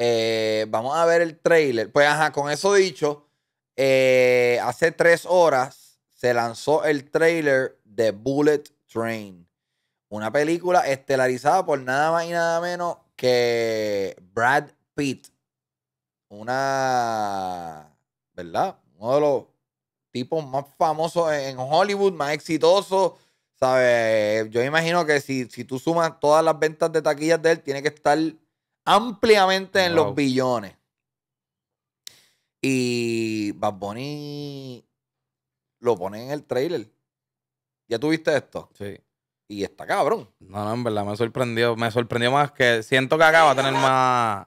Eh, vamos a ver el trailer. Pues ajá, con eso dicho, eh, hace tres horas se lanzó el trailer de Bullet Train. Una película estelarizada por nada más y nada menos que Brad Pitt. Una, ¿verdad? Uno de los tipos más famosos en Hollywood, más exitosos ¿Sabes? Yo imagino que si, si tú sumas todas las ventas de taquillas de él, tiene que estar ampliamente en los billones. Y Bad Bunny lo pone en el trailer. ¿Ya tuviste esto? Sí. Y está cabrón. No, no, en verdad me sorprendió. Me sorprendió más que siento que va a tener más.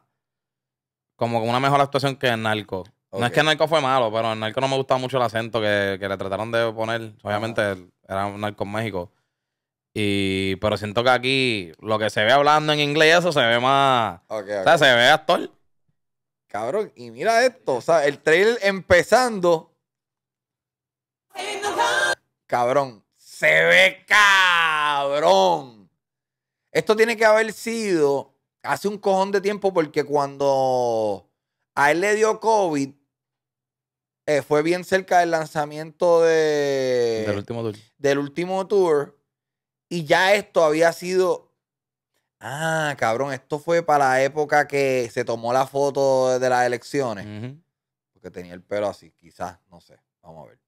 Como una mejor actuación que en Narco. No es que Narco fue malo, pero en Narco no me gustaba mucho el acento que, le trataron de poner. Obviamente era un Narco en México. Y, pero siento que aquí lo que se ve hablando en inglés, eso se ve más. O sea, se ve actor. Cabrón, y mira esto. O sea, el trailer empezando. Cabrón, se ve cabrón. Esto tiene que haber sido hace un cojón de tiempo porque cuando a él le dio COVID, eh, fue bien cerca del lanzamiento de, del último tour. Del último tour y ya esto había sido. Ah, cabrón, esto fue para la época que se tomó la foto de las elecciones. Porque tenía el pelo así, quizás, no sé. Vamos a ver.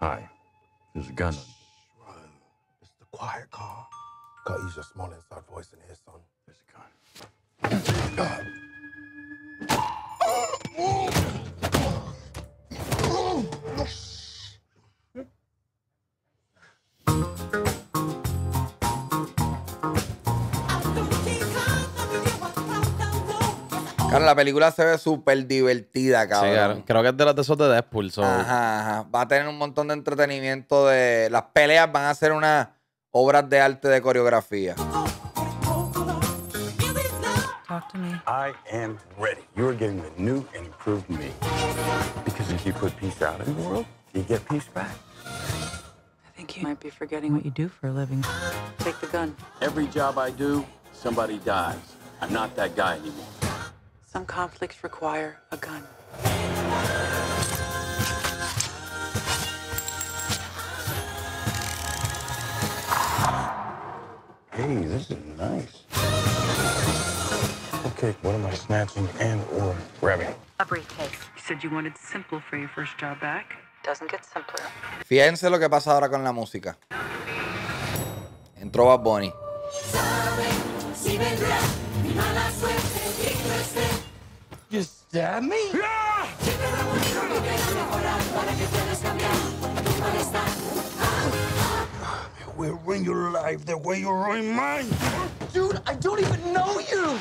Hi, there's a gun. It's the quiet car. Gotta use your small inside voice in here, son. There's a gun. Claro, la película se ve súper divertida, cabrón. Creo que es de las de esos de Deadpool. ajá. Va a tener un montón de entretenimiento de. Las peleas van a ser unas obras de arte de coreografía. I am ready. You are getting the new and improved me. Because if you put peace out in the world, you get peace back. I think you might be forgetting what you do for a living. Take the gun. Every job I do, somebody dies. I'm not that guy anymore. Some conflicts require a gun. Hey, this is nice kick, what am I snatching and or grabbing? A briefcase. You said you wanted simple for your first job back. Doesn't get simpler. Fíjense lo que pasa ahora con la música. Entró Bad Bunny. You stab me? Yeah! We'll ruin your life the way you ruin mine. Dude, I don't even know you.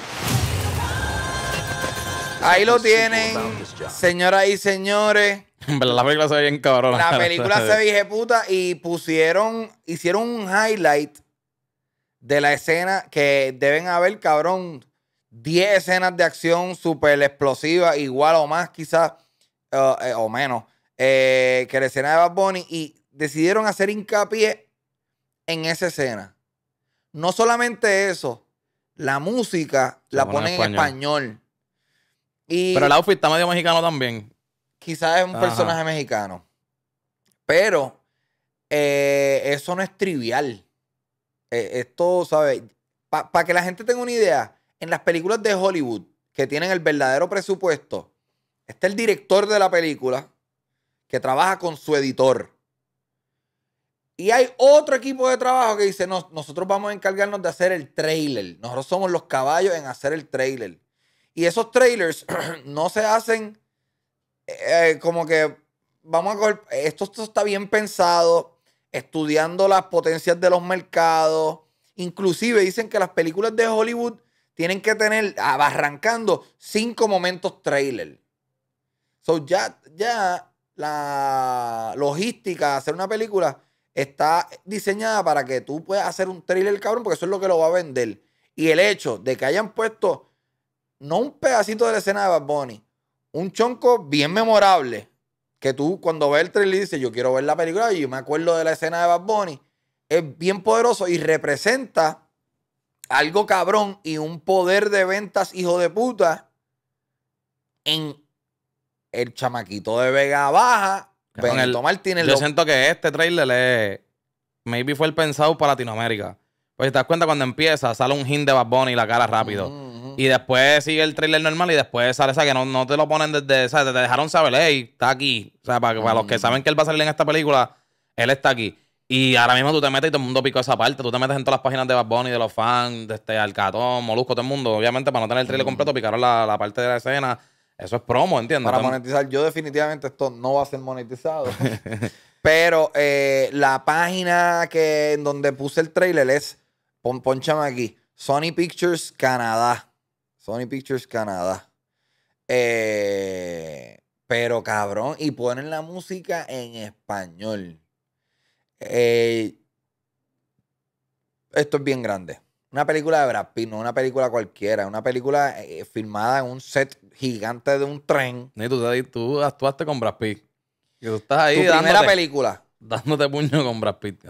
Ahí lo tienen, señoras y señores. la película se ve bien cabrón. La película se ve puta y pusieron, hicieron un highlight de la escena que deben haber, cabrón, 10 escenas de acción super explosiva, igual o más quizás, uh, eh, o menos, eh, que la escena de Bad Bunny y decidieron hacer hincapié en esa escena. No solamente eso, la música la ponen en español. Pero el outfit está medio mexicano también. Quizás es un personaje mexicano. Pero eh, eso no es trivial. Eh, esto, ¿sabes? Para que la gente tenga una idea, en las películas de Hollywood que tienen el verdadero presupuesto, está el director de la película que trabaja con su editor. Y hay otro equipo de trabajo que dice, nosotros vamos a encargarnos de hacer el trailer. Nosotros somos los caballos en hacer el trailer. Y esos trailers no se hacen eh, como que vamos a coger, esto, está bien pensado, estudiando las potencias de los mercados. Inclusive dicen que las películas de Hollywood tienen que tener, abarrancando, cinco momentos trailer. So ya, ya la logística de hacer una película está diseñada para que tú puedas hacer un trailer cabrón, porque eso es lo que lo va a vender. Y el hecho de que hayan puesto no un pedacito de la escena de Bad Bunny, un chonco bien memorable, que tú cuando ves el trailer dices, yo quiero ver la película y yo me acuerdo de la escena de Bad Bunny, es bien poderoso y representa algo cabrón y un poder de ventas hijo de puta en el chamaquito de Vega Baja, el Martínez. Yo siento que este trailer es, maybe fue el pensado para Latinoamérica. Pues si te das cuenta cuando empieza, sale un hint de Bad Bunny y la cara rápido. Mm. Y después sigue el trailer normal y después sale esa que no, no te lo ponen desde. O sea, te, dejaron saber, hey, está aquí. O sea, para, los que saben que él va a salir en esta película, él está aquí. Y ahora mismo tú te metes y todo el mundo picó esa parte. Tú te metes en todas las páginas de Bad Bunny, de los fans, de este Alcatón, Molusco, todo el mundo. Obviamente, para no tener el trailer completo, picaron la, parte de la escena. Eso es promo, ¿entiendes? Para monetizar, yo definitivamente esto no va a ser monetizado. Pero eh, la página que en donde puse el trailer es, ponchame aquí, Sony Pictures Canadá. Sony Pictures Canadá. Eh, pero cabrón, y ponen la música en español. Eh, esto es bien grande. Una película de Brad Pitt, no una película cualquiera, una película eh, filmada en un set gigante de un tren. tú, tú actuaste con Brad Pitt. Y tú estás ahí. Tu la película. Dándote puño con Brad Pitt,